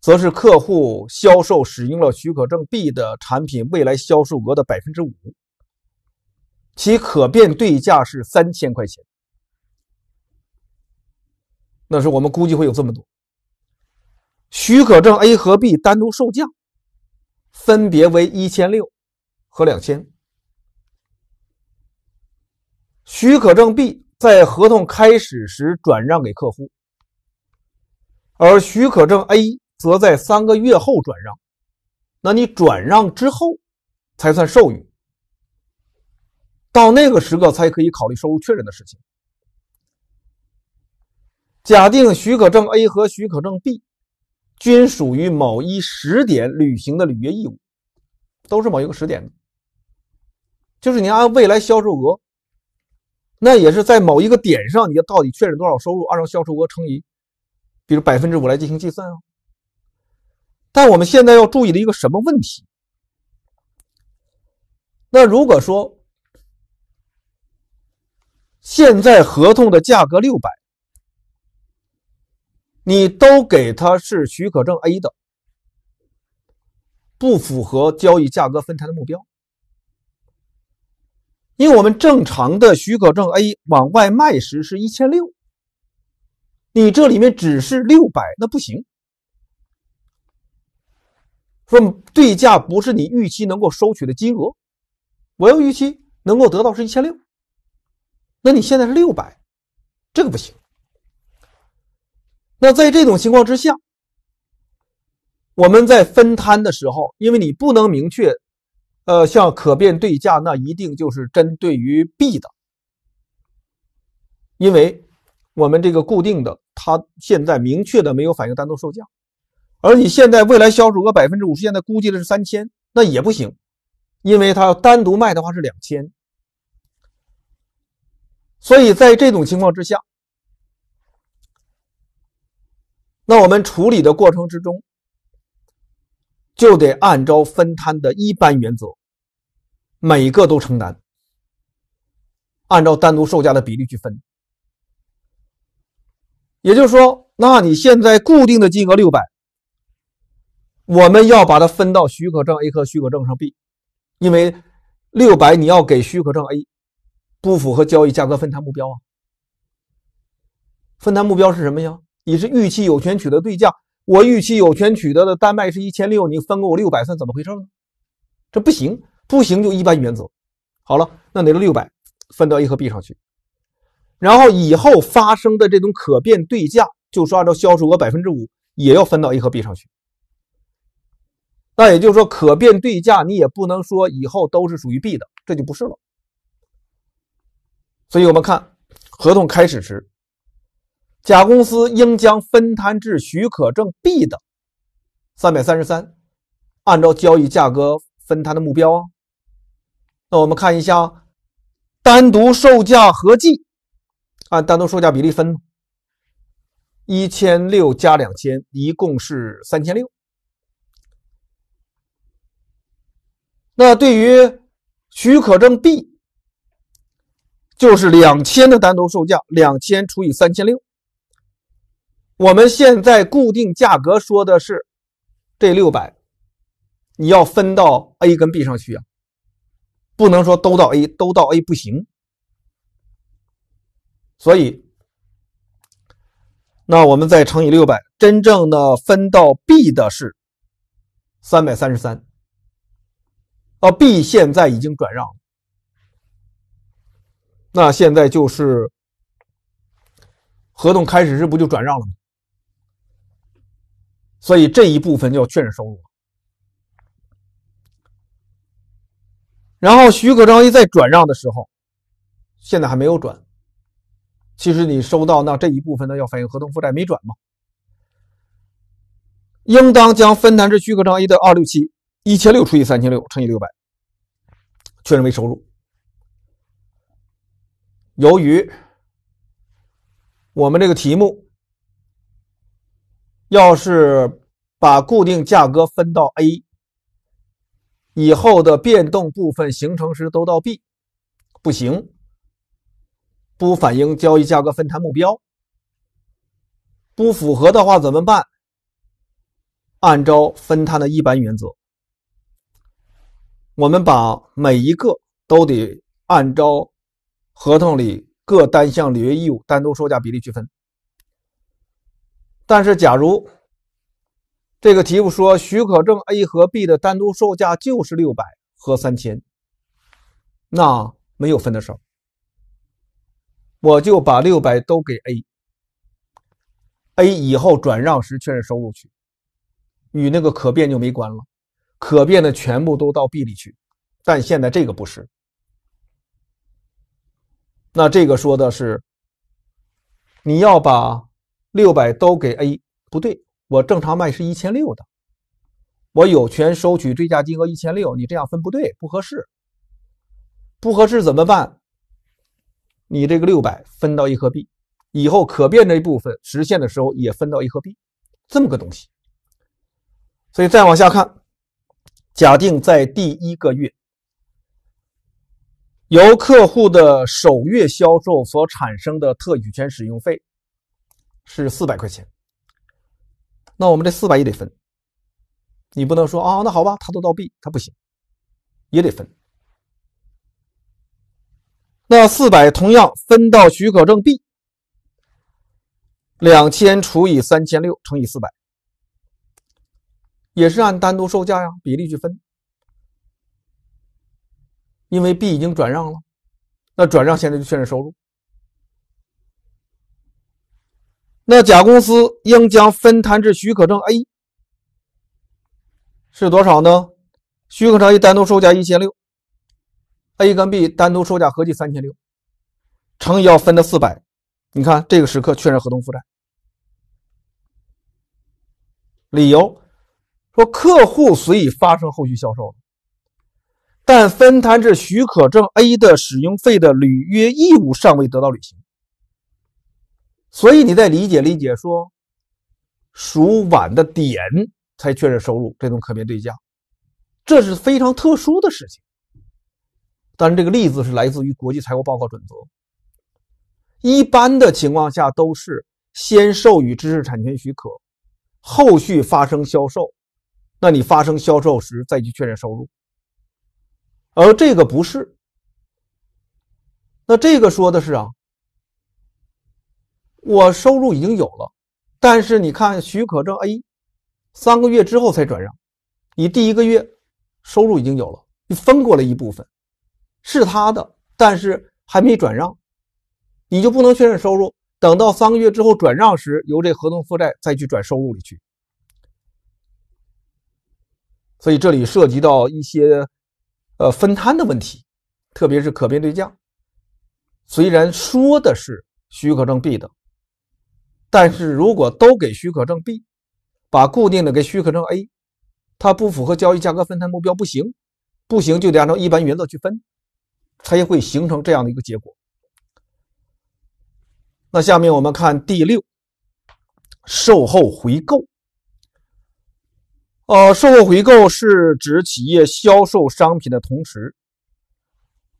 则是客户销售使用了许可证 B 的产品未来销售额的百分之五，其可变对价是三千块钱。那是我们估计会有这么多。许可证 A 和 B 单独售价分别为一千六和两千。许可证 B 在合同开始时转让给客户，而许可证 A 则在三个月后转让。那你转让之后才算授予，到那个时刻才可以考虑收入确认的事情。假定许可证 A 和许可证 B。均属于某一时点履行的履约义务，都是某一个时点的。就是你按未来销售额，那也是在某一个点上，你到底确认多少收入，按照销售额乘以，比如百分之五来进行计算啊。但我们现在要注意的一个什么问题？那如果说现在合同的价格六百。你都给他是许可证 A 的，不符合交易价格分摊的目标，因为我们正常的许可证 A 往外卖时是一千六，你这里面只是六百，那不行。说对价不是你预期能够收取的金额，我要预期能够得到是一千六，那你现在是六百，这个不行。那在这种情况之下，我们在分摊的时候，因为你不能明确，呃，像可变对价那一定就是针对于 B 的，因为我们这个固定的，它现在明确的没有反映单独售价，而你现在未来销售额百分之五十，现在估计的是三千，那也不行，因为它要单独卖的话是两千，所以在这种情况之下。那我们处理的过程之中，就得按照分摊的一般原则，每个都承担，按照单独售价的比例去分。也就是说，那你现在固定的金额六百，我们要把它分到许可证 A 和许可证上 B，因为六百你要给许可证 A，不符合交易价格分摊目标啊。分摊目标是什么呀？你是预期有权取得对价，我预期有权取得的单卖是一千六，你分给我六百，算怎么回事呢？这不行，不行就一般原则。好了，那哪个六百分到 A 和 B 上去？然后以后发生的这种可变对价，就是按照销售额百分之五也要分到 A 和 B 上去。那也就是说，可变对价你也不能说以后都是属于 B 的，这就不是了。所以我们看合同开始时。甲公司应将分摊至许可证 B 的三百三十三，按照交易价格分摊的目标。那我们看一下，单独售价合计按单独售价比例分，一千六加两千，一共是三千六。那对于许可证 B，就是两千的单独售价，两千除以三千六。我们现在固定价格说的是这六百，你要分到 A 跟 B 上去啊，不能说都到 A，都到 A 不行。所以，那我们再乘以六百，真正的分到 B 的是三百三十三。啊 b 现在已经转让了，那现在就是合同开始时不就转让了吗？所以这一部分就要确认收入然后，许可证 A 在转让的时候，现在还没有转。其实你收到那这一部分呢，要反映合同负债没转嘛？应当将分摊至许可证 A 的二六七一千六除以三千六乘以六百，确认为收入。由于我们这个题目。要是把固定价格分到 A 以后的变动部分形成时都到 B，不行，不反映交易价格分摊目标。不符合的话怎么办？按照分摊的一般原则，我们把每一个都得按照合同里各单项履约义务单独售价比例去分。但是，假如这个题目说许可证 A 和 B 的单独售价就是六百和三千，那没有分的时候，我就把六百都给 A，A 以后转让时确认收入去，与那个可变就没关了，可变的全部都到 B 里去。但现在这个不是，那这个说的是你要把。六百都给 A 不对，我正常卖是一千六的，我有权收取追加金额一千六，你这样分不对，不合适。不合适怎么办？你这个六百分到一和 B 以后可变这一部分实现的时候也分到一和 B，这么个东西。所以再往下看，假定在第一个月由客户的首月销售所产生的特许权使用费。是四百块钱，那我们这四百也得分。你不能说啊，那好吧，他都到 B，他不行，也得分。那四百同样分到许可证 B，两千除以三千六乘以四百，也是按单独售价呀比例去分，因为 B 已经转让了，那转让现在就确认收入。那甲公司应将分摊至许可证 A 是多少呢？许可证一单独售价一千六，A 跟 B 单独售价合计三千六，乘以要分的四百，你看这个时刻确认合同负债。理由说客户虽已发生后续销售，但分摊至许可证 A 的使用费的履约义务尚未得到履行。所以你再理解理解说，属晚的点才确认收入这种可变对价，这是非常特殊的事情。但是这个例子是来自于国际财务报告准则。一般的情况下都是先授予知识产权许可，后续发生销售，那你发生销售时再去确认收入。而这个不是，那这个说的是啊。我收入已经有了，但是你看许可证 A，三个月之后才转让，你第一个月收入已经有了，你分过了一部分，是他的，但是还没转让，你就不能确认收入。等到三个月之后转让时，由这合同负债再去转收入里去。所以这里涉及到一些呃分摊的问题，特别是可变对价，虽然说的是许可证 B 的。但是如果都给许可证 B，把固定的给许可证 A，它不符合交易价格分摊目标，不行，不行就得按照一般原则去分，才会形成这样的一个结果。那下面我们看第六，售后回购。呃，售后回购是指企业销售商品的同时，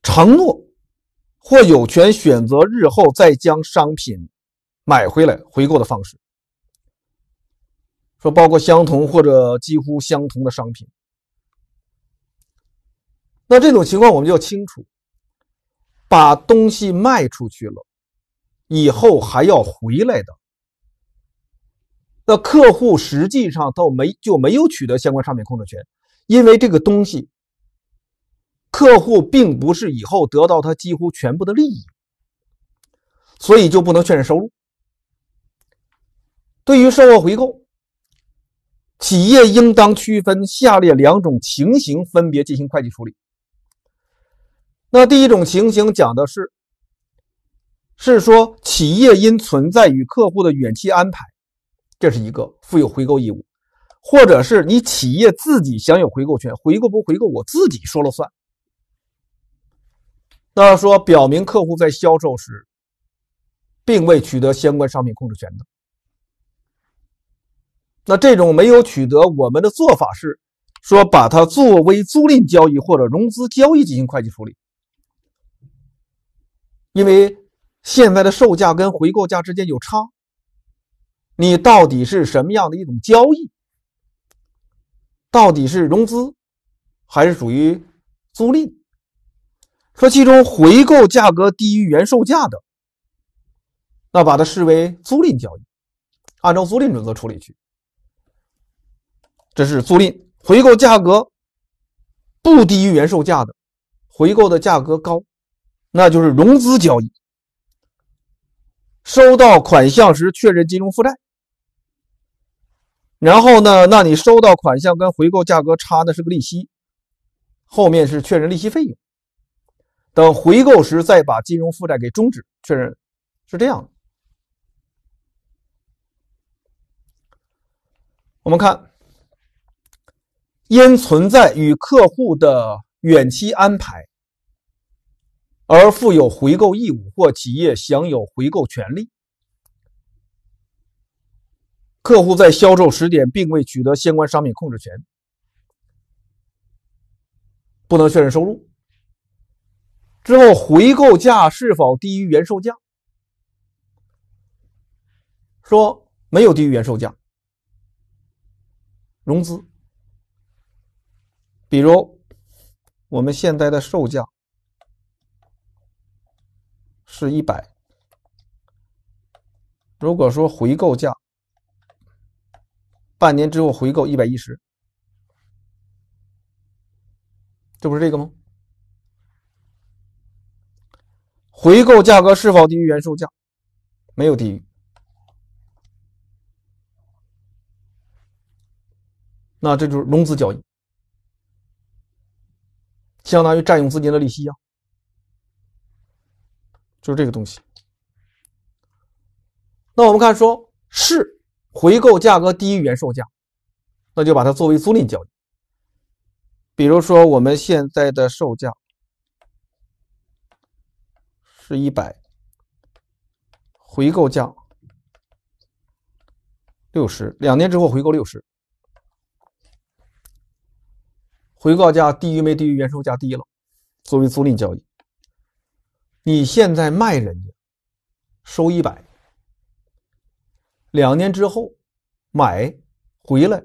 承诺或有权选择日后再将商品。买回来回购的方式，说包括相同或者几乎相同的商品。那这种情况我们就清楚：把东西卖出去了以后还要回来的，那客户实际上倒没就没有取得相关商品控制权，因为这个东西，客户并不是以后得到他几乎全部的利益，所以就不能确认收入。对于售后回购，企业应当区分下列两种情形，分别进行会计处理。那第一种情形讲的是，是说企业因存在与客户的远期安排，这是一个负有回购义务，或者是你企业自己享有回购权，回购不回购我自己说了算。那说表明客户在销售时，并未取得相关商品控制权的。那这种没有取得，我们的做法是说把它作为租赁交易或者融资交易进行会计处理，因为现在的售价跟回购价之间有差，你到底是什么样的一种交易？到底是融资还是属于租赁？说其中回购价格低于原售价的，那把它视为租赁交易，按照租赁准则处理去。这是租赁回购价格不低于原售价的，回购的价格高，那就是融资交易。收到款项时确认金融负债，然后呢，那你收到款项跟回购价格差的是个利息，后面是确认利息费用。等回购时再把金融负债给终止确认，是这样的。我们看。因存在与客户的远期安排，而负有回购义务或企业享有回购权利，客户在销售时点并未取得相关商品控制权，不能确认收入。之后回购价是否低于原售价？说没有低于原售价。融资。比如，我们现在的售价是100，如果说回购价半年之后回购110，这不是这个吗？回购价格是否低于原售价？没有低于，那这就是融资交易。相当于占用资金的利息呀，就是这个东西。那我们看说，是回购价格低于原售价，那就把它作为租赁交易。比如说，我们现在的售价是一百，回购价六十，两年之后回购六十。回购价低于没低于原售价低了，作为租赁交易。你现在卖人家收一百，两年之后买回来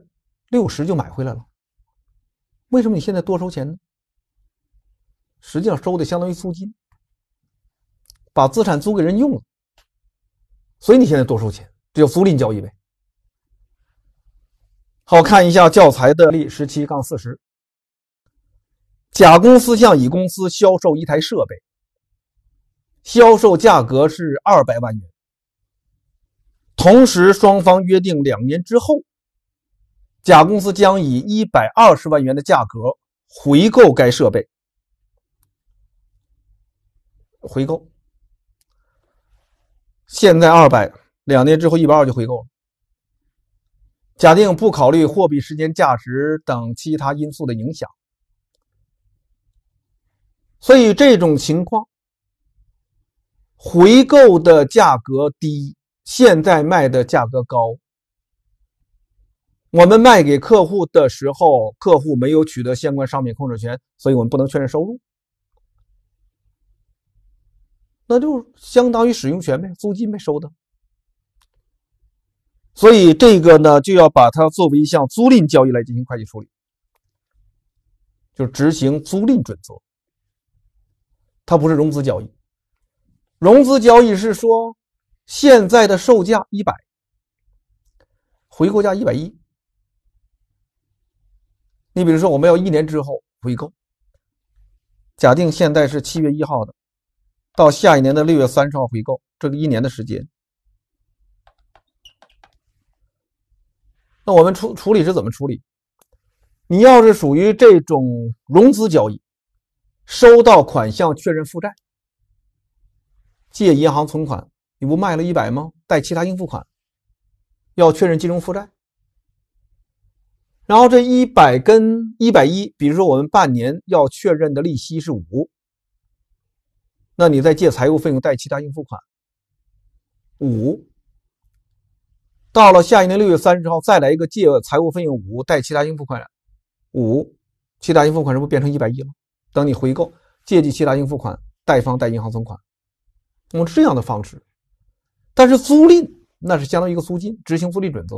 六十就买回来了。为什么你现在多收钱呢？实际上收的相当于租金，把资产租给人用了，所以你现在多收钱，这叫租赁交易呗。好，看一下教材的例十七杠四十。甲公司向乙公司销售一台设备，销售价格是二百万元。同时，双方约定两年之后，甲公司将以一百二十万元的价格回购该设备。回购。现在二百，两年之后一百二就回购了。假定不考虑货币时间价值等其他因素的影响。所以这种情况，回购的价格低，现在卖的价格高。我们卖给客户的时候，客户没有取得相关商品控制权，所以我们不能确认收入，那就相当于使用权呗，租金呗收的。所以这个呢，就要把它作为一项租赁交易来进行会计处理，就执行租赁准则。它不是融资交易，融资交易是说，现在的售价一百，回购价一百一。你比如说，我们要一年之后回购，假定现在是七月一号的，到下一年的六月三十号回购，这个一年的时间，那我们处处理是怎么处理？你要是属于这种融资交易。收到款项，确认负债；借银行存款。你不卖了一百吗？贷其他应付款。要确认金融负债。然后这一百跟一百一，比如说我们半年要确认的利息是五，那你再借财务费用贷其他应付款五。到了下一年六月三十号，再来一个借财务费用五贷其他应付款五，其他应付款是不是变成一百一了？等你回购，借记其他应付款，贷方贷银行存款，用这样的方式。但是租赁那是相当于一个租金，执行租赁准则。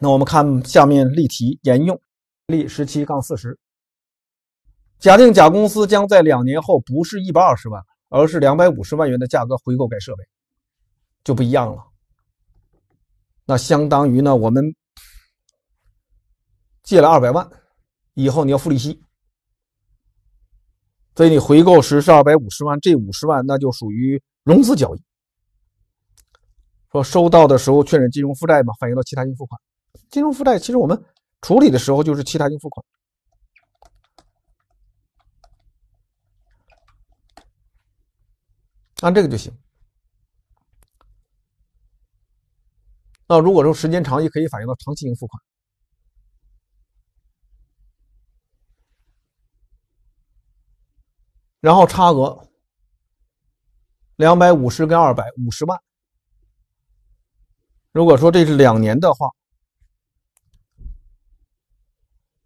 那我们看下面例题，沿用例十七杠四十。假定甲公司将在两年后不是一百二十万，而是两百五十万元的价格回购该设备，就不一样了。那相当于呢，我们。借了二百万，以后你要付利息，所以你回购时是二百五十万，这五十万那就属于融资交易。说收到的时候确认金融负债嘛，反映到其他应付款。金融负债其实我们处理的时候就是其他应付款，按这个就行。那如果说时间长，也可以反映到长期应付款。然后差额两百五十跟二百五十万，如果说这是两年的话，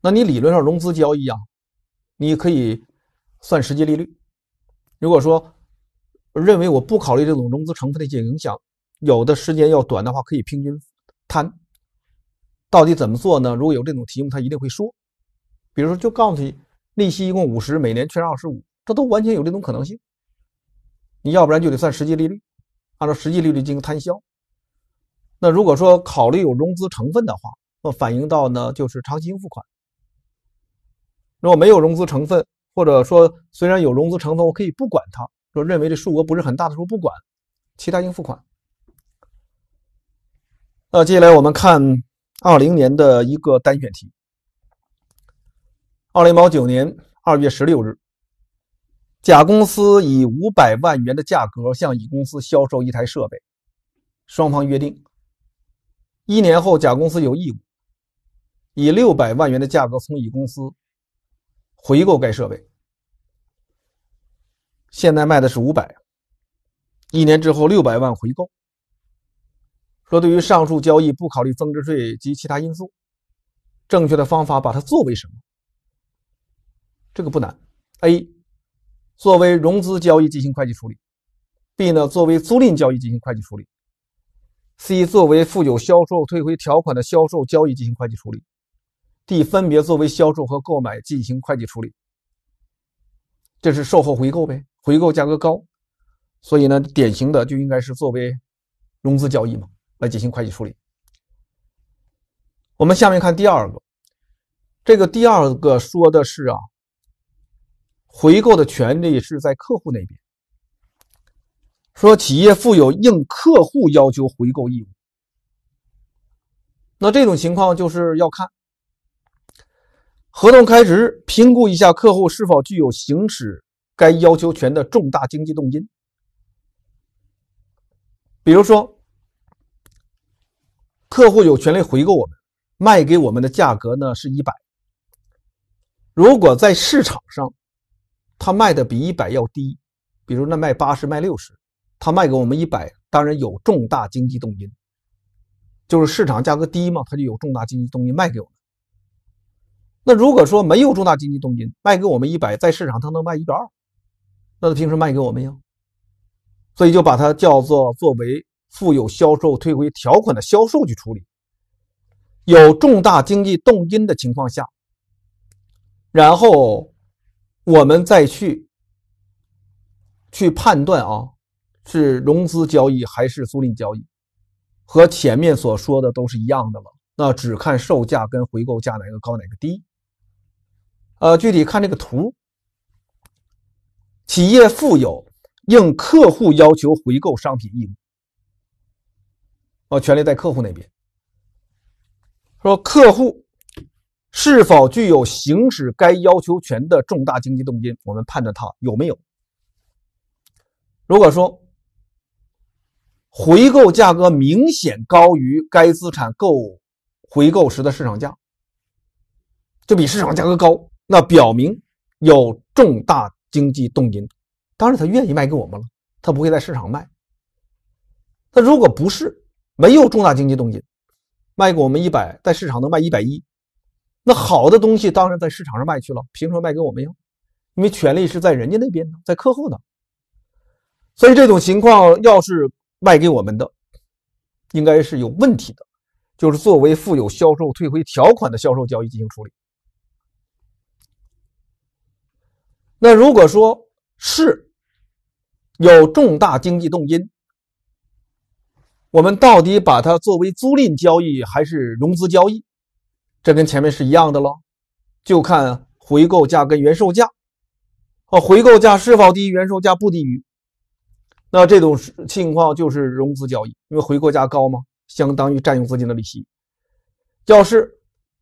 那你理论上融资交易啊，你可以算实际利率。如果说认为我不考虑这种融资成分的一些影响，有的时间要短的话，可以平均摊。到底怎么做呢？如果有这种题目，他一定会说，比如说就告诉你利息一共五十，每年确认二十五。它都完全有这种可能性。你要不然就得算实际利率，按照实际利率进行摊销。那如果说考虑有融资成分的话，那反映到呢就是长期应付款。如果没有融资成分，或者说虽然有融资成分，我可以不管它，说认为这数额不是很大的时候不管其他应付款。那接下来我们看二零年的一个单选题：二零幺九年二月十六日。甲公司以五百万元的价格向乙公司销售一台设备，双方约定，一年后甲公司有义务以六百万元的价格从乙公司回购该设备。现在卖的是五百，一年之后六百万回购。说对于上述交易不考虑增值税及其他因素，正确的方法把它作为什么？这个不难，A。作为融资交易进行会计处理，B 呢，作为租赁交易进行会计处理，C 作为附有销售退回条款的销售交易进行会计处理，D 分别作为销售和购买进行会计处理。这是售后回购呗，回购价格高，所以呢，典型的就应该是作为融资交易嘛，来进行会计处理。我们下面看第二个，这个第二个说的是啊。回购的权利是在客户那边。说企业负有应客户要求回购义务，那这种情况就是要看合同开日，评估一下客户是否具有行使该要求权的重大经济动因。比如说，客户有权利回购我们卖给我们的价格呢是一百，如果在市场上。他卖的比一百要低，比如那卖八十、卖六十，他卖给我们一百，当然有重大经济动因，就是市场价格低嘛，他就有重大经济动因卖给我们。那如果说没有重大经济动因，卖给我们一百，在市场他能卖一百二，那他凭什么卖给我们呀？所以就把它叫做作为附有销售退回条款的销售去处理。有重大经济动因的情况下，然后。我们再去去判断啊，是融资交易还是租赁交易，和前面所说的都是一样的了。那只看售价跟回购价哪个高哪个低。呃，具体看这个图，企业负有应客户要求回购商品义务，哦，权利在客户那边，说客户。是否具有行使该要求权的重大经济动因？我们判断它有没有。如果说回购价格明显高于该资产购回购时的市场价，就比市场价格高，那表明有重大经济动因。当然，他愿意卖给我们了，他不会在市场卖。那如果不是没有重大经济动因，卖给我们一百，在市场能卖一百一。那好的东西当然在市场上卖去了，凭什么卖给我们呀？因为权利是在人家那边呢，在客户的。所以这种情况要是卖给我们的，应该是有问题的，就是作为附有销售退回条款的销售交易进行处理。那如果说是有重大经济动因，我们到底把它作为租赁交易还是融资交易？这跟前面是一样的喽，就看回购价跟原售价哦，回购价是否低于原售价不低于，那这种情况就是融资交易，因为回购价高嘛，相当于占用资金的利息。要是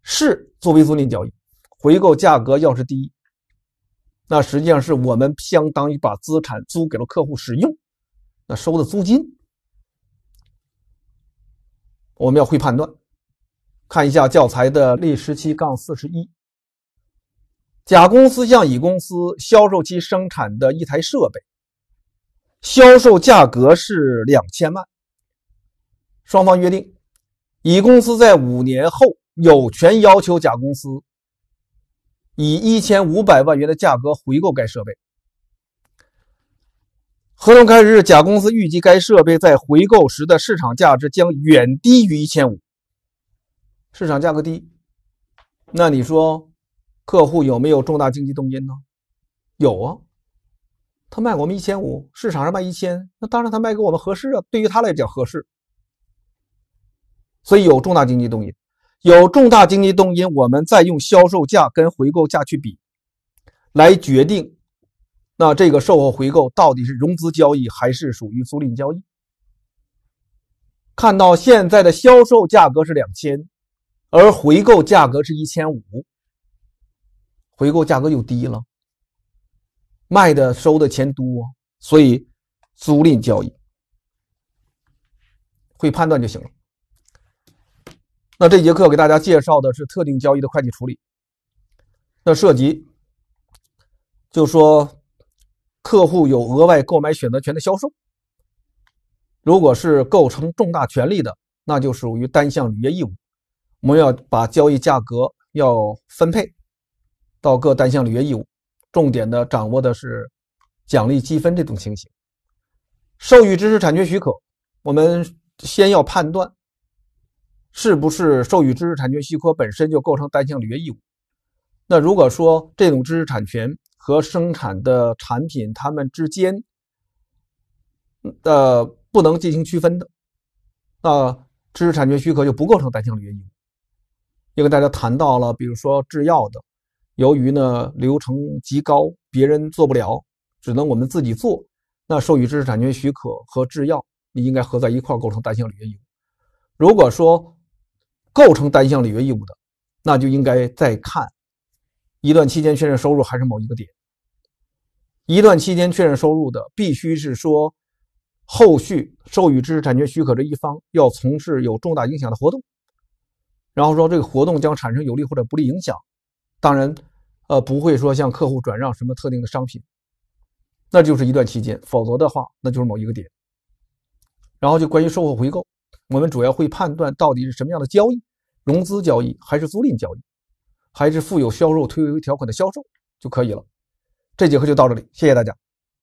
是作为租赁交易，回购价格要是低，那实际上是我们相当于把资产租给了客户使用，那收的租金，我们要会判断。看一下教材的例十七杠四十一。甲公司向乙公司销售其生产的一台设备，销售价格是两千万。双方约定，乙公司在五年后有权要求甲公司以一千五百万元的价格回购该设备。合同开始日，甲公司预计该设备在回购时的市场价值将远低于一千五。市场价格低，那你说客户有没有重大经济动因呢？有啊，他卖我们一千五，市场上卖一千，那当然他卖给我们合适啊，对于他来讲合适，所以有重大经济动因。有重大经济动因，我们再用销售价跟回购价去比，来决定那这个售后回购到底是融资交易还是属于租赁交易。看到现在的销售价格是两千。而回购价格是一千五，回购价格又低了，卖的收的钱多，所以租赁交易会判断就行了。那这节课给大家介绍的是特定交易的会计处理，那涉及就说客户有额外购买选择权的销售，如果是构成重大权利的，那就属于单项履约义务。我们要把交易价格要分配到各单项履约义务，重点的掌握的是奖励积分这种情形。授予知识产权许可，我们先要判断是不是授予知识产权许可本身就构成单项履约义务。那如果说这种知识产权和生产的产品它们之间的不能进行区分的，那知识产权许可就不构成单项履约义务。又跟大家谈到了，比如说制药的，由于呢流程极高，别人做不了，只能我们自己做。那授予知识产权许可和制药，你应该合在一块构成单项履约义务。如果说构成单项履约义务的，那就应该再看一段期间确认收入还是某一个点。一段期间确认收入的，必须是说后续授予知识产权许可这一方要从事有重大影响的活动。然后说这个活动将产生有利或者不利影响，当然，呃，不会说向客户转让什么特定的商品，那就是一段期间，否则的话那就是某一个点。然后就关于售后回购，我们主要会判断到底是什么样的交易，融资交易还是租赁交易，还是附有销售退回条款的销售就可以了。这节课就到这里，谢谢大家。